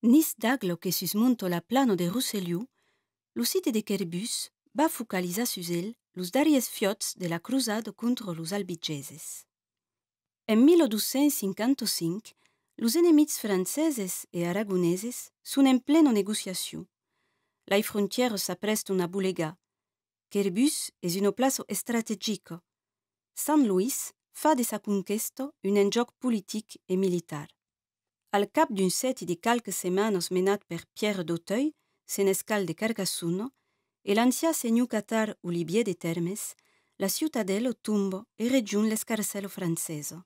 Nis daglo sus monto la plano de Rousseliu, site de Kerbus, ba focalisa sus el los daries fiots de la crusade contre los albigeses. En 1255, los enemits franceses e aragoneses sont en pleno négociation. La frontière à una bulega. Kerbus es un plazo stratégique. San Luis fa de sa conquesto un enjoc politique et militaire. Al cap d'une set de quelques semaines menat per Pierre d'Auteuil, senescal de Carcassonne, e l'ancien Seigneur Qatar libier de Termes, la o Tumbo e regiun l'escarcelo francese.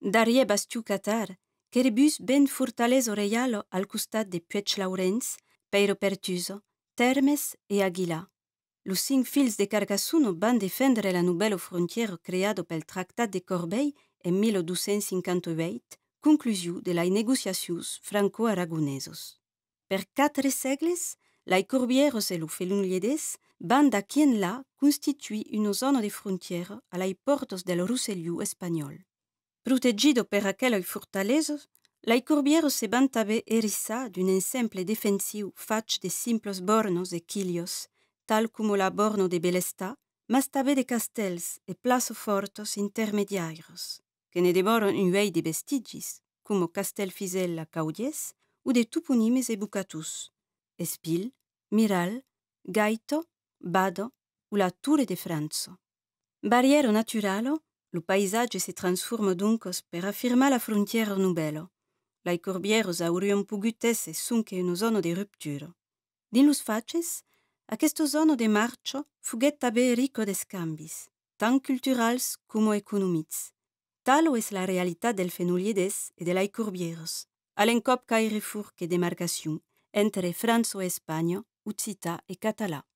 Darie Bastiu Qatar, querebus ben fortales oreialo al custat de Puech Laurens, Peiro Pertuso, Termes et Aguila. Los fils de Carcassonne ban defendre la nouvelle frontière par pel Tractat de Corbeil en 1258 conclusiu de la negociacius franco-aragonesos. Per quatre segles, la Corbières et le Felunliedes bande à quien là constitue une zone de frontière à portes del Rousseliu espagnol. Protegido per aquelles fortaleses, la Corbières se bantave erissa d'une simple defensiu fach de simples bornos et quilios, tal como la borno de Belesta, mas de castells et places fortes intermediarios une veille de vestigis, comme Castelfisella caudies, tupunimes et Bucatus, Espil, Miral, Gaito, Bado, ou la Tour de Franzo. Barrière naturalo, le paesaggio se transforma duncos per affirmer la frontiera nubelo. Lai corbieros aurion pugutesse que in zone de rupture. Din los faces, a questo zono de marcio a be ricco de scambis, tan culturals como economics. Tal o es la realidad del Fenoliedes y de la Icurbieros, al l'encòp y refurque que entre franzo o España, y y Catalá.